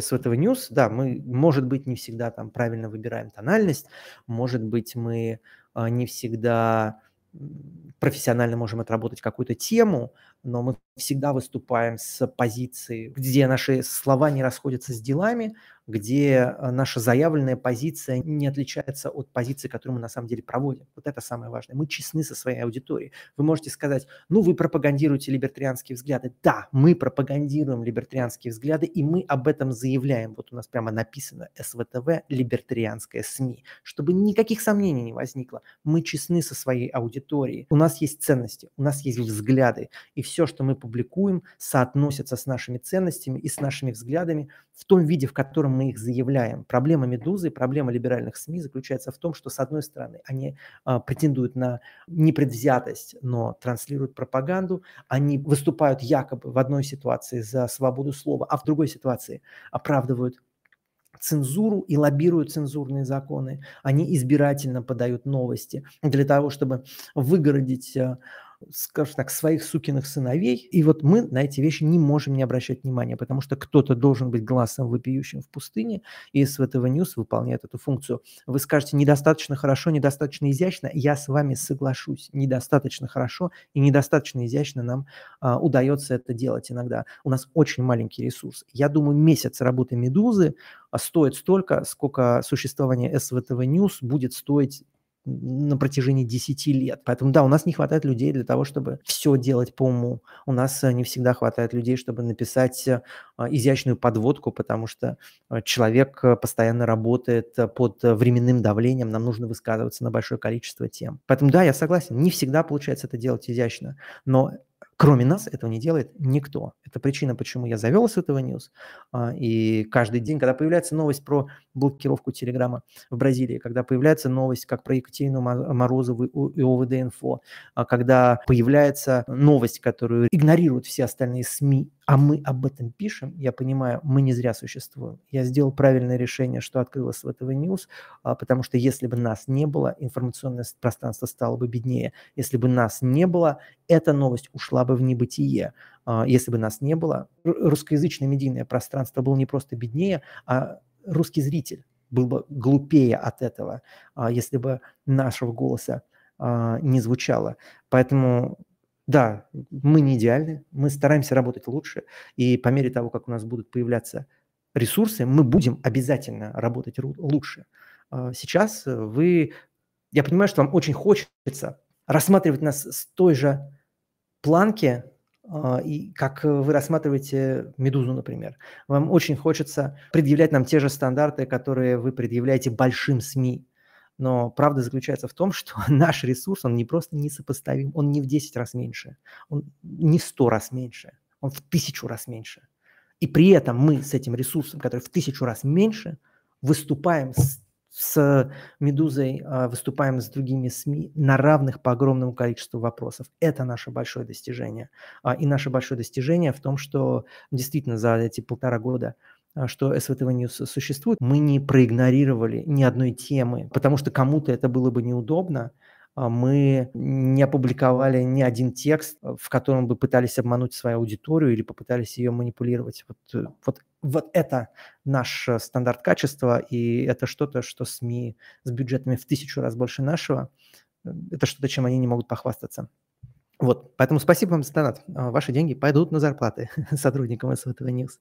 с этого news, да, мы, может быть, не всегда там правильно выбираем тональность, может быть, мы а, не всегда профессионально можем отработать какую-то тему, но мы всегда выступаем с позиции, где наши слова не расходятся с делами, где э, наша заявленная позиция не отличается от позиции, которую мы на самом деле проводим. Вот это самое важное. Мы честны со своей аудиторией. Вы можете сказать, ну, вы пропагандируете либертарианские взгляды. Да, мы пропагандируем либертарианские взгляды, и мы об этом заявляем. Вот у нас прямо написано СВТВ, либертарианская СМИ. Чтобы никаких сомнений не возникло. Мы честны со своей аудиторией. У нас есть ценности, у нас есть взгляды. И все все, что мы публикуем, соотносится с нашими ценностями и с нашими взглядами в том виде, в котором мы их заявляем. Проблема «Медузы» проблема либеральных СМИ заключается в том, что, с одной стороны, они а, претендуют на непредвзятость, но транслируют пропаганду, они выступают якобы в одной ситуации за свободу слова, а в другой ситуации оправдывают цензуру и лоббируют цензурные законы. Они избирательно подают новости для того, чтобы выгородить а, скажем так, своих сукиных сыновей. И вот мы на эти вещи не можем не обращать внимания, потому что кто-то должен быть глазом вопиющим в пустыне, и СВТВ Ньюс выполняет эту функцию. Вы скажете, недостаточно хорошо, недостаточно изящно. Я с вами соглашусь. Недостаточно хорошо и недостаточно изящно нам а, удается это делать иногда. У нас очень маленький ресурс. Я думаю, месяц работы «Медузы» стоит столько, сколько существование СВТВ Ньюс будет стоить на протяжении 10 лет. Поэтому, да, у нас не хватает людей для того, чтобы все делать по уму. У нас э, не всегда хватает людей, чтобы написать э, а, изящную подводку, потому что э, человек постоянно работает под временным давлением, нам нужно высказываться на большое количество тем. Поэтому, да, я согласен, не всегда получается это делать изящно, но Кроме нас этого не делает никто. Это причина, почему я завел с этого News. А, и каждый день, когда появляется новость про блокировку Телеграма в Бразилии, когда появляется новость, как про Екатерину Морозову и ОВД-инфо, а, когда появляется новость, которую игнорируют все остальные СМИ, а мы об этом пишем, я понимаю, мы не зря существуем. Я сделал правильное решение, что открылось в этого ньюс, а, потому что если бы нас не было, информационное пространство стало бы беднее. Если бы нас не было, эта новость ушла ушла бы в небытие, а, если бы нас не было. Русскоязычное медийное пространство было не просто беднее, а русский зритель был бы глупее от этого, а, если бы нашего голоса а, не звучало. Поэтому да, мы не идеальны, мы стараемся работать лучше, и по мере того, как у нас будут появляться ресурсы, мы будем обязательно работать лучше. Сейчас вы, я понимаю, что вам очень хочется рассматривать нас с той же планки а, и как э, вы рассматриваете «Медузу», например, вам очень хочется предъявлять нам те же стандарты, которые вы предъявляете большим СМИ. Но правда заключается в том, что наш ресурс, он не просто несопоставим, он не в 10 раз меньше, он не в 100 раз меньше, он в тысячу раз меньше. И при этом мы с этим ресурсом, который в тысячу раз меньше, выступаем с с «Медузой», а, выступаем с другими СМИ на равных по огромному количеству вопросов. Это наше большое достижение. А, и наше большое достижение в том, что действительно за эти полтора года а, что СВТВ News существует, мы не проигнорировали ни одной темы, потому что кому-то это было бы неудобно, мы не опубликовали ни один текст, в котором бы пытались обмануть свою аудиторию или попытались ее манипулировать. Вот, вот вот это наш э, стандарт качества, и это что-то, что СМИ с бюджетами в тысячу раз больше нашего, э, это что-то, чем они не могут похвастаться. Вот, поэтому спасибо вам за донат. Ваши деньги пойдут на зарплаты сотрудникам SVTV News.